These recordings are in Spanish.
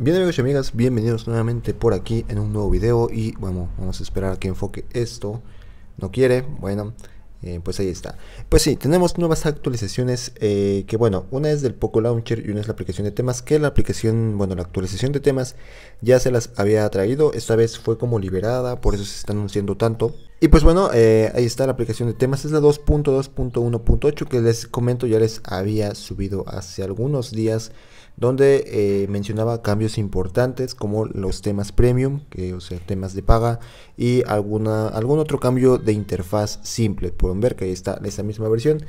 Bien amigos y amigas, bienvenidos nuevamente por aquí en un nuevo video y bueno, vamos a esperar a que enfoque esto. No quiere, bueno, eh, pues ahí está. Pues sí, tenemos nuevas actualizaciones eh, que bueno, una es del Poco Launcher y una es la aplicación de temas que la aplicación, bueno, la actualización de temas ya se las había traído. Esta vez fue como liberada, por eso se está anunciando tanto. Y pues bueno, eh, ahí está la aplicación de temas, es la 2.2.1.8 que les comento ya les había subido hace algunos días donde eh, mencionaba cambios importantes como los temas premium, que, o sea, temas de paga, y alguna, algún otro cambio de interfaz simple. Pueden ver que ahí está esa misma versión.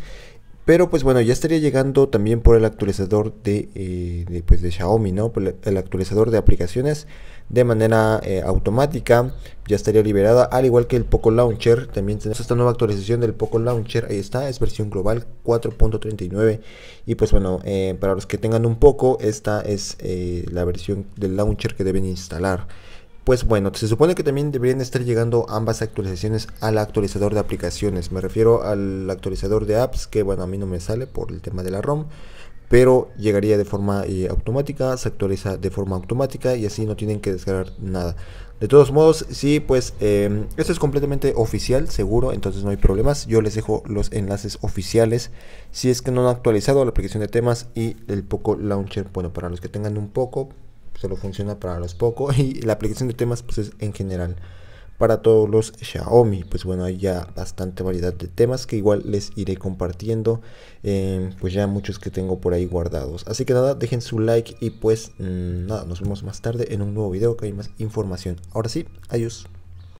Pero pues bueno, ya estaría llegando también por el actualizador de, eh, pues, Xiaomi, ¿no? el actualizador de aplicaciones de manera eh, automática. Ya estaría liberada, al igual que el Poco Launcher. También tenemos esta nueva actualización del Poco Launcher. Ahí está, es versión global 4.39. Y pues bueno, eh, para los que tengan un poco, esta es la versión del launcher que deben instalar. Pues bueno, se supone que también deberían estar llegando ambas actualizaciones al actualizador de aplicaciones. Me refiero al actualizador de apps, que bueno, a mí no me sale por el tema de la ROM pero llegaría de forma eh, automática, se actualiza de forma automática y así no tienen que descargar nada. De todos modos, sí, pues em, esto es completamente oficial, seguro, entonces no hay problemas. Yo les dejo los enlaces oficiales si es que no han actualizado la aplicación de temas y el Poco Launcher, bueno, para los que tengan un poco, solo funciona para los pocos y la aplicación de temas pues es en general para todos los Xiaomi. Pues bueno, hay ya bastante variedad de temas que igual les iré compartiendo. Em, pues ya muchos que tengo por ahí guardados. Así que nada, dejen su like y pues mm, nada, nos vemos más tarde en un nuevo video que hay más información. Ahora sí, adiós.